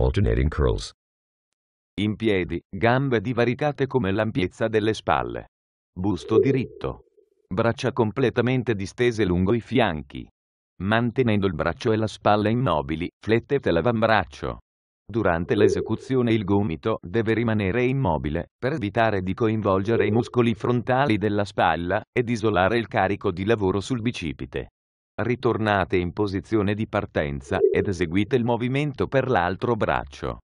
alternating curls. In piedi, gambe divaricate come l'ampiezza delle spalle. Busto diritto. Braccia completamente distese lungo i fianchi. Mantenendo il braccio e la spalla immobili, flettete l'avambraccio. Durante l'esecuzione il gomito deve rimanere immobile, per evitare di coinvolgere i muscoli frontali della spalla, ed isolare il carico di lavoro sul bicipite. Ritornate in posizione di partenza ed eseguite il movimento per l'altro braccio.